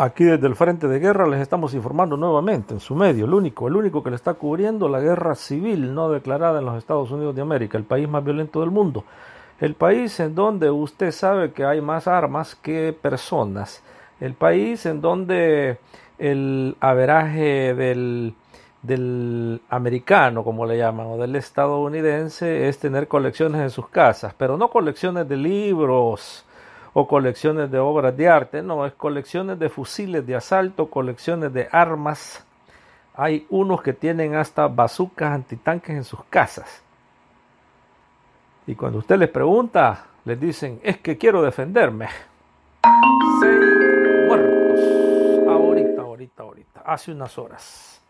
Aquí desde el frente de guerra les estamos informando nuevamente en su medio, el único, el único que le está cubriendo la guerra civil no declarada en los Estados Unidos de América, el país más violento del mundo, el país en donde usted sabe que hay más armas que personas, el país en donde el averaje del, del americano, como le llaman, o del estadounidense, es tener colecciones en sus casas, pero no colecciones de libros, o colecciones de obras de arte, no, es colecciones de fusiles de asalto, colecciones de armas. Hay unos que tienen hasta bazucas antitanques en sus casas. Y cuando usted les pregunta, les dicen, es que quiero defenderme. Seis muertos. Ahorita, ahorita, ahorita. Hace unas horas.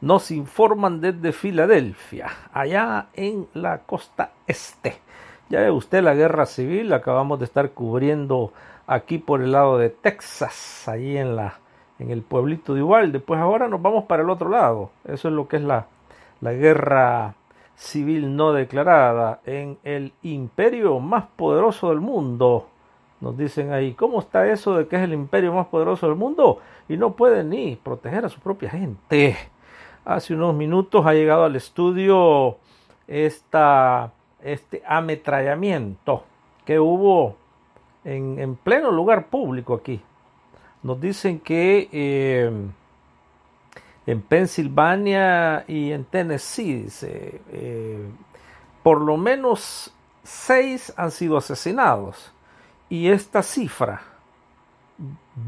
Nos informan desde Filadelfia, allá en la costa este ya ve usted la guerra civil, acabamos de estar cubriendo aquí por el lado de Texas, ahí en, la, en el pueblito de Ubalde. Pues ahora nos vamos para el otro lado. Eso es lo que es la, la guerra civil no declarada en el imperio más poderoso del mundo. Nos dicen ahí, ¿cómo está eso de que es el imperio más poderoso del mundo? Y no puede ni proteger a su propia gente. Hace unos minutos ha llegado al estudio esta este ametrallamiento que hubo en, pleno lugar público aquí. Nos dicen que eh, en Pensilvania y en Tennessee, dice, eh, por lo menos seis han sido asesinados. Y esta cifra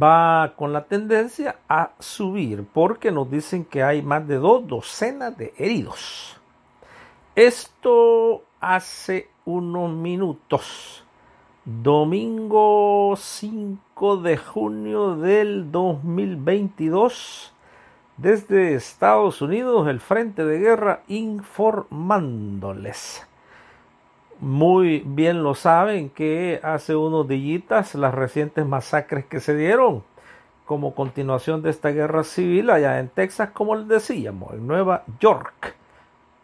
va con la tendencia a subir porque nos dicen que hay más de dos docenas de heridos. Esto hace unos minutos. Domingo 5 de junio del 2022. Desde Estados Unidos, el Frente de Guerra informándoles. Muy bien lo saben que hace unos días las recientes masacres que se dieron como continuación de esta guerra civil allá en Texas, como les decíamos, en Nueva York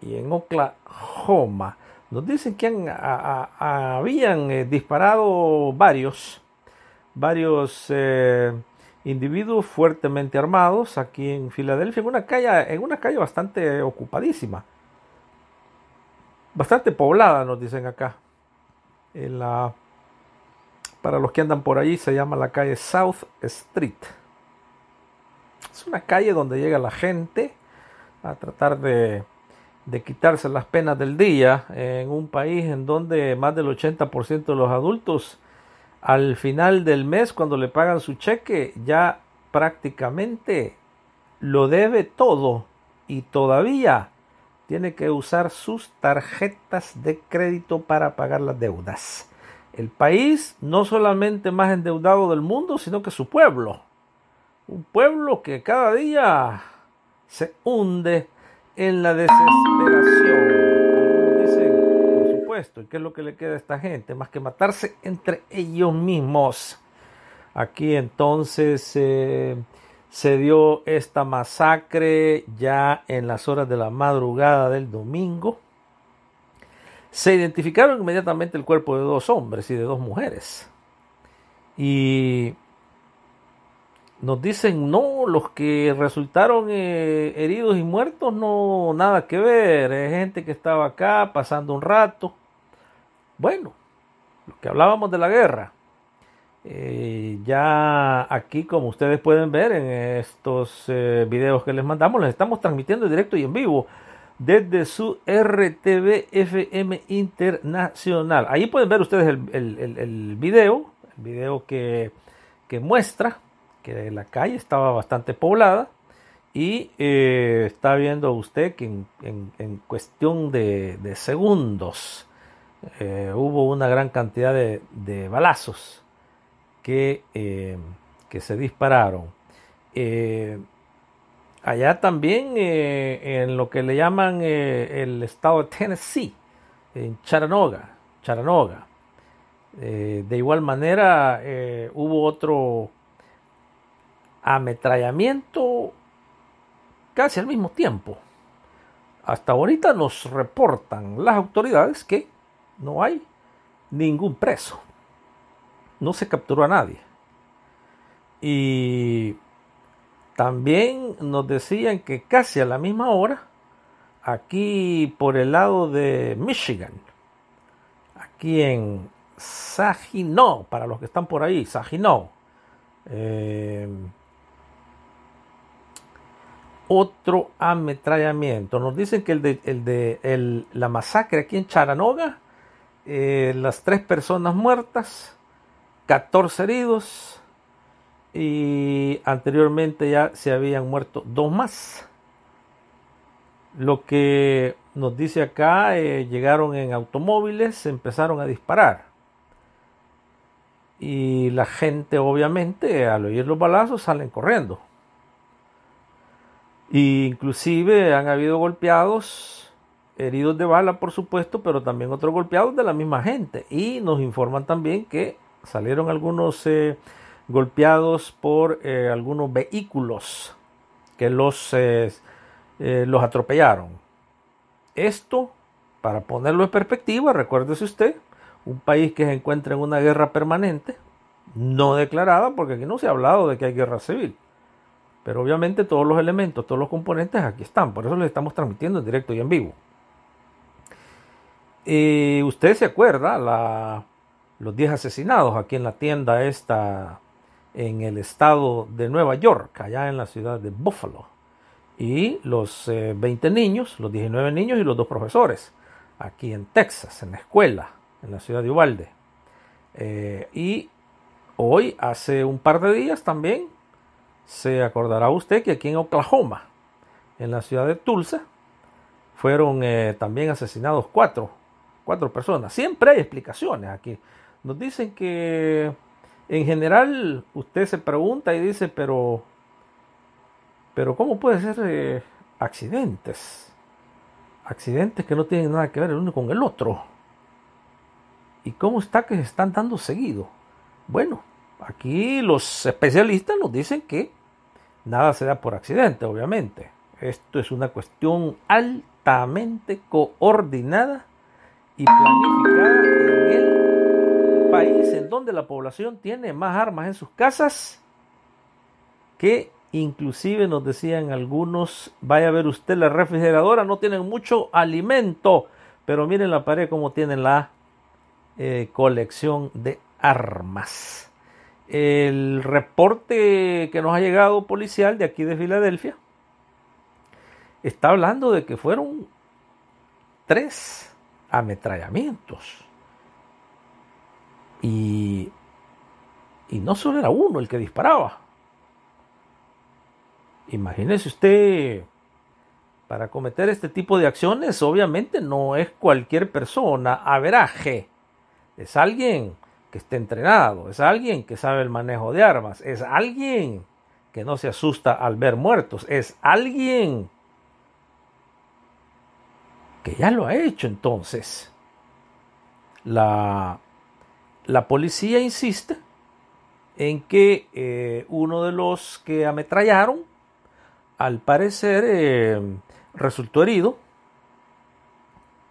y en Oklahoma nos dicen que habían eh, disparado varios, varios eh, individuos fuertemente armados aquí en Filadelfia, en una calle, en una calle bastante ocupadísima, bastante poblada, nos dicen acá. En la, para los que andan por allí se llama la calle South Street. Es una calle donde llega la gente a tratar de de quitarse las penas del día en un país en donde más del 80% de los adultos al final del mes cuando le pagan su cheque ya prácticamente lo debe todo y todavía tiene que usar sus tarjetas de crédito para pagar las deudas. El país no solamente más endeudado del mundo, sino que su pueblo. Un pueblo que cada día se hunde en la desesperación. por supuesto, ¿y qué es lo que le queda a esta gente? Más que matarse entre ellos mismos. Aquí entonces eh, se dio esta masacre ya en las horas de la madrugada del domingo. Se identificaron inmediatamente el cuerpo de dos hombres y de dos mujeres. Y nos dicen no, los que resultaron eh, heridos y muertos no nada que ver, es gente que estaba acá pasando un rato. Bueno, lo que hablábamos de la guerra. Eh, ya aquí, como ustedes pueden ver en estos eh, videos que les mandamos, les estamos transmitiendo en directo y en vivo desde su RTV FM Internacional. Ahí pueden ver ustedes el, el, video, el video que, que muestra que la calle estaba bastante poblada y eh, está viendo usted que en, cuestión de, segundos eh, hubo una gran cantidad de, balazos que, eh, que, se dispararon. allá también en lo que le llaman el estado de Tennessee, en Chattanooga, Charanoga. de igual manera hubo otro ametrallamiento casi al mismo tiempo. Hasta ahorita nos reportan las autoridades que no hay ningún preso. No se capturó a nadie. Y también nos decían que casi a la misma hora, aquí por el lado de Michigan, aquí en Saginaw, para los que están por ahí, Saginaw, eh, otro ametrallamiento. Nos dicen que el de, la masacre aquí en Charanoga, eh, las tres personas muertas, 14 heridos y anteriormente ya se habían muerto dos más. Lo que nos dice acá, eh, llegaron en automóviles, empezaron a disparar. Y la gente obviamente al oír los balazos salen corriendo inclusive han habido golpeados, heridos de bala por supuesto, pero también otros golpeados de la misma gente. Y nos informan también que salieron algunos eh, golpeados por eh, algunos vehículos que los, eh, los atropellaron. Esto, para ponerlo en perspectiva, recuérdese usted, un país que se encuentra en una guerra permanente, no declarada, porque aquí no se ha hablado de que hay guerra civil. Pero obviamente todos los elementos, todos los componentes aquí están. Por eso les estamos transmitiendo en directo y en vivo. Y eh, usted se acuerda la, los 10 asesinados aquí en la tienda esta en el estado de Nueva York, allá en la ciudad de Buffalo. Y los 20 eh, niños, los 19 niños y los dos profesores, aquí en Texas, en la escuela, en la ciudad de Ubalde. Eh, y hoy, hace un par de días también, se acordará usted que aquí en Oklahoma, en la ciudad de Tulsa, fueron eh, también asesinados cuatro, cuatro personas. Siempre hay explicaciones aquí. Nos dicen que en general usted se pregunta y dice, pero, pero ¿cómo puede ser eh, accidentes? Accidentes que no tienen nada que ver el uno con el otro. ¿Y cómo está que se están dando seguido? Bueno, Aquí los especialistas nos dicen que nada será por accidente, obviamente. Esto es una cuestión altamente coordinada y planificada en el país en donde la población tiene más armas en sus casas que inclusive nos decían algunos, vaya a ver usted la refrigeradora, no tienen mucho alimento, pero miren la pared como tienen la eh, colección de armas el reporte que nos ha llegado policial de aquí de Filadelfia está hablando de que fueron tres ametrallamientos. Y, no solo era uno el que disparaba. Imagínese usted, para cometer este tipo de acciones, obviamente no es cualquier persona, a Es alguien que esté entrenado, es alguien que sabe el manejo de armas, es alguien que no se asusta al ver muertos, es alguien que ya lo ha hecho entonces. La, la policía insiste en que eh, uno de los que ametrallaron, al parecer, eh, resultó herido,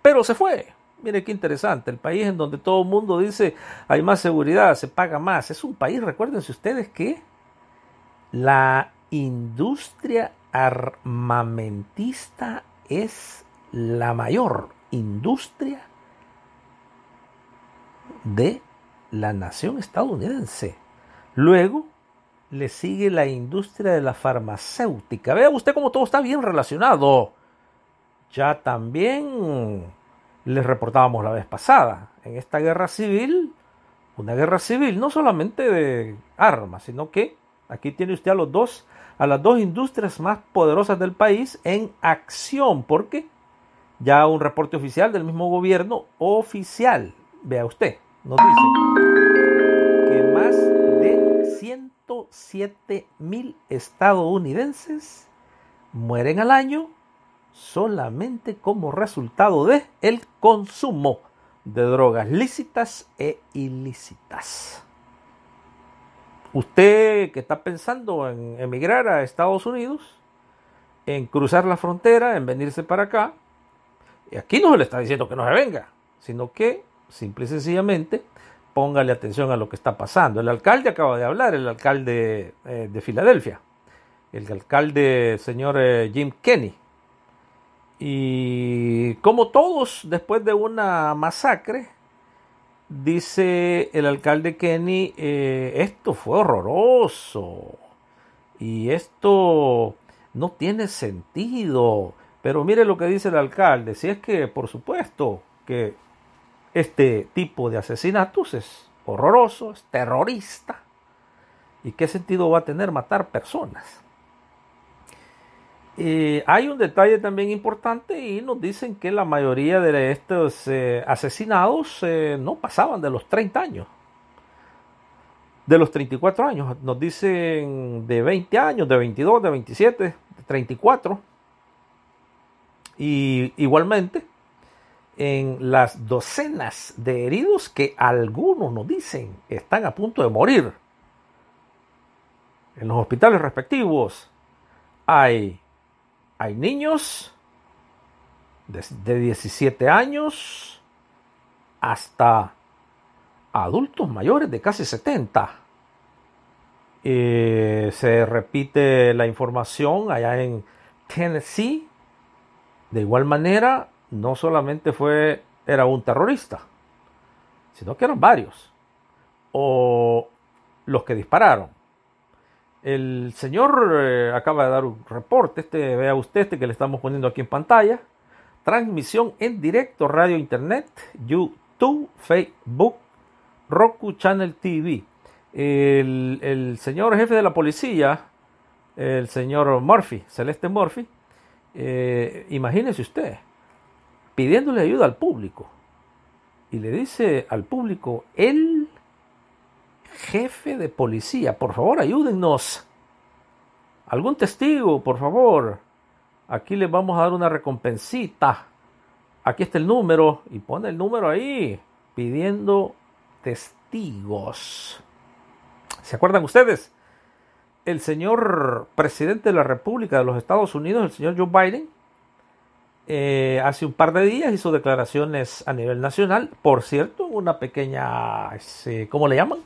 pero se fue. Mire qué interesante, el país en donde todo el mundo dice hay más seguridad, se paga más. Es un país, recuérdense ustedes que la industria armamentista es la mayor industria de la nación estadounidense. Luego le sigue la industria de la farmacéutica. Vea usted cómo todo está bien relacionado. Ya también les reportábamos la vez pasada. En esta guerra civil, una guerra civil no solamente de armas, sino que aquí tiene usted a los dos, a las dos industrias más poderosas del país en acción, porque ya un reporte oficial del mismo gobierno oficial, vea usted, nos dice que más de 107 mil estadounidenses mueren al año solamente como resultado de el consumo de drogas lícitas e ilícitas. Usted que está pensando en emigrar a Estados Unidos, en cruzar la frontera, en venirse para acá, y aquí no se le está diciendo que no se venga, sino que simple y sencillamente póngale atención a lo que está pasando. El alcalde acaba de hablar, el alcalde eh, de Filadelfia, el alcalde señor eh, Jim Kenney, y como todos, después de una masacre, dice el alcalde Kenny, eh, esto fue horroroso. Y esto no tiene sentido. Pero mire lo que dice el alcalde. Si es que, por supuesto, que este tipo de asesinatos es horroroso, es terrorista. ¿Y qué sentido va a tener matar personas? Eh, hay un detalle también importante y nos dicen que la mayoría de estos eh, asesinados eh, no pasaban de los 30 años, de los 34 años. Nos dicen de 20 años, de 22, de 27, de 34. Y igualmente en las docenas de heridos que algunos nos dicen están a punto de morir en los hospitales respectivos hay hay niños de, 17 años hasta adultos mayores de casi 70. y eh, se repite la información allá en Tennessee. De igual manera, no solamente fue, era un terrorista, sino que eran varios. O los que dispararon. El señor eh, acaba de dar un reporte, este vea usted, este que le estamos poniendo aquí en pantalla. Transmisión en directo, radio, internet, YouTube, Facebook, Roku Channel TV. El, señor jefe de la policía, el señor Murphy, Celeste Murphy, eh, imagínese usted, pidiéndole ayuda al público. Y le dice al público, él jefe de policía, por favor, ayúdennos. Algún testigo, por favor. Aquí les vamos a dar una recompensita. Aquí está el número y pone el número ahí, pidiendo testigos. ¿Se acuerdan ustedes? El señor presidente de la República de los Estados Unidos, el señor Joe Biden, eh, hace un par de días hizo declaraciones a nivel nacional. Por cierto, una pequeña, este, ¿cómo le llaman?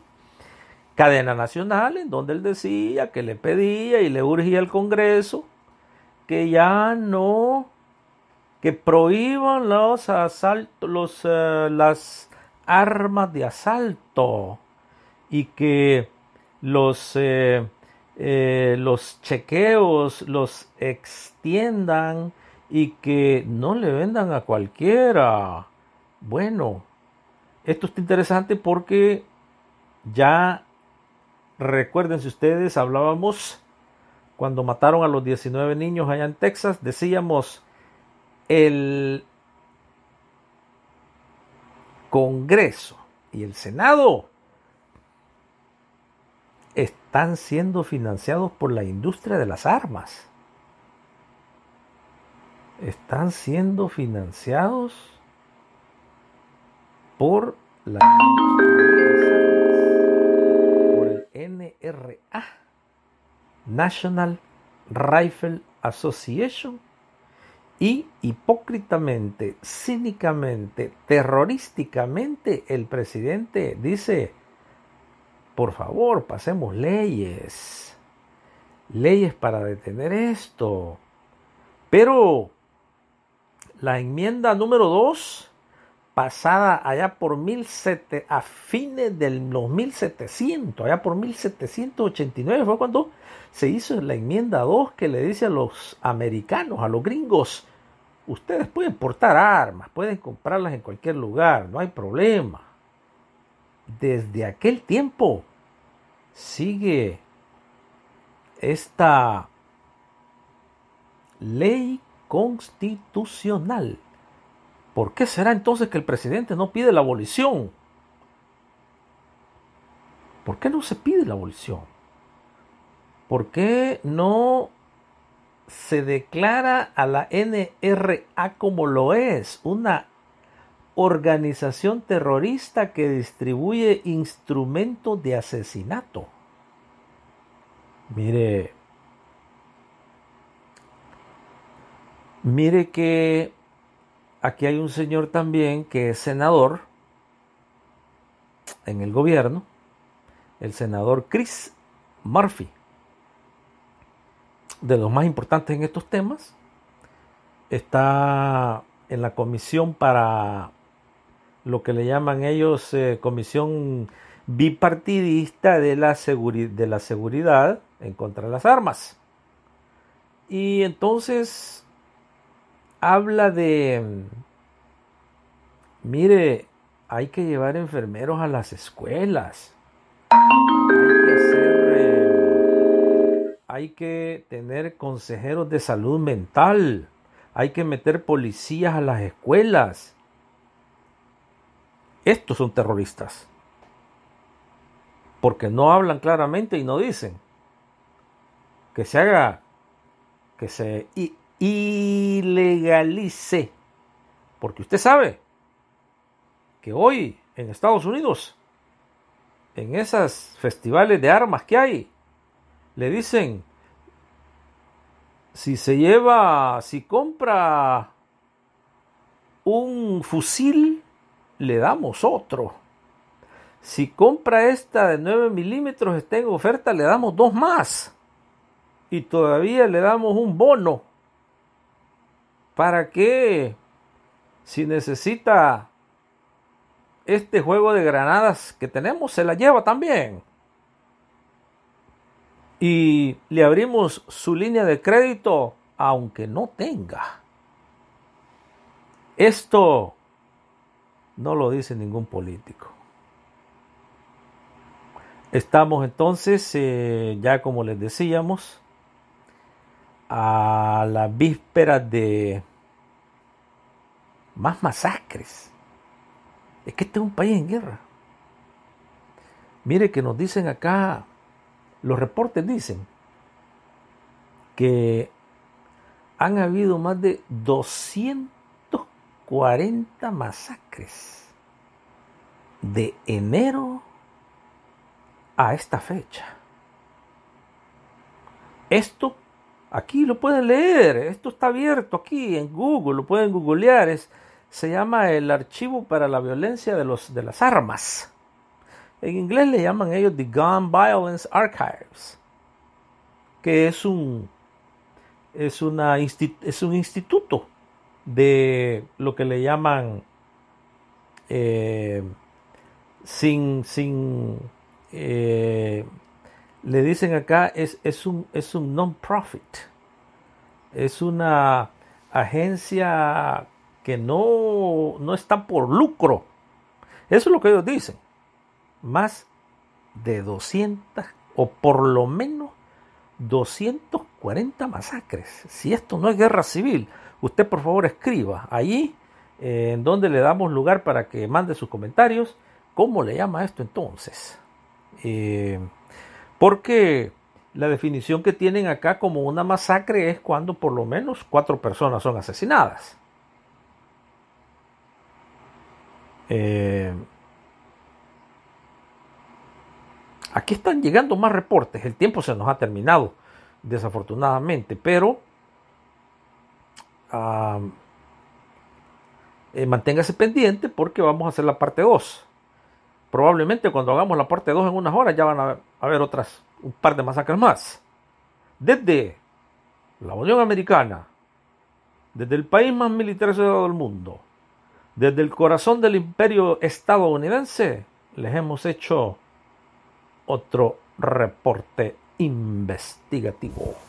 cadena nacional, en donde él decía que le pedía y le urgía al Congreso que ya no, que prohíban los asaltos, los, eh, las armas de asalto y que los, eh, eh, los chequeos los extiendan y que no le vendan a cualquiera. Bueno, esto está interesante porque ya Recuérdense ustedes, hablábamos cuando mataron a los 19 niños allá en Texas, decíamos, el Congreso y el Senado están siendo financiados por la industria de las armas. Están siendo financiados por la NRA, National Rifle Association, y hipócritamente, cínicamente, terrorísticamente, el presidente dice, por favor, pasemos leyes, leyes para detener esto. Pero la enmienda número 2 pasada allá por 1700, a fines de los 1700, allá por 1789 fue cuando se hizo la enmienda 2 que le dice a los americanos, a los gringos, ustedes pueden portar armas, pueden comprarlas en cualquier lugar, no hay problema. Desde aquel tiempo sigue esta ley constitucional ¿Por qué será entonces que el presidente no pide la abolición? ¿Por qué no se pide la abolición? ¿Por qué no se declara a la NRA como lo es, una organización terrorista que distribuye instrumentos de asesinato? Mire, mire que aquí hay un señor también que es senador en el gobierno, el senador Chris Murphy, de los más importantes en estos temas, está en la comisión para lo que le llaman ellos eh, comisión bipartidista de la, de la seguridad en contra de las armas. Y entonces habla de, mire, hay que llevar enfermeros a las escuelas. Hay que, ser. Eh, hay que tener consejeros de salud mental. Hay que meter policías a las escuelas. Estos son terroristas. Porque no hablan claramente y no dicen. Que se haga, que se ilegalice. Porque usted sabe que hoy en Estados Unidos, en esos festivales de armas que hay, le dicen, si se lleva, si compra un fusil, le damos otro. Si compra esta de 9 milímetros, está en oferta, le damos dos más. Y todavía le damos un bono ¿Para qué? Si necesita este juego de granadas que tenemos, se la lleva también. Y le abrimos su línea de crédito aunque no tenga. Esto no lo dice ningún político. Estamos entonces, eh, ya como les decíamos, a la víspera de más masacres. Es que este es un país en guerra. Mire que nos dicen acá, los reportes dicen que han habido más de 240 masacres de enero a esta fecha. Esto aquí lo pueden leer, esto está abierto aquí en Google, lo pueden googlear, es se llama el Archivo para la Violencia de, los, de las Armas. En inglés le llaman ellos The Gun Violence Archives, que es un, es, una, es un instituto de lo que le llaman eh, sin, sin eh, le dicen acá, es, un, es un non-profit, es una agencia que no, están por lucro. Eso es lo que ellos dicen. Más de 200 o por lo menos 240 masacres. Si esto no es guerra civil, usted por favor escriba ahí eh, en donde le damos lugar para que mande sus comentarios. ¿Cómo le llama esto entonces? Eh, porque la definición que tienen acá como una masacre es cuando por lo menos cuatro personas son asesinadas. Eh, aquí están llegando más reportes. El tiempo se nos ha terminado, desafortunadamente, pero ah, eh, manténgase pendiente porque vamos a hacer la parte 2. Probablemente cuando hagamos la parte 2 en unas horas ya van a haber otras, un par de masacres más. Desde la Unión Americana, desde el país más militarizado del mundo, desde el corazón del imperio estadounidense les hemos hecho otro reporte investigativo.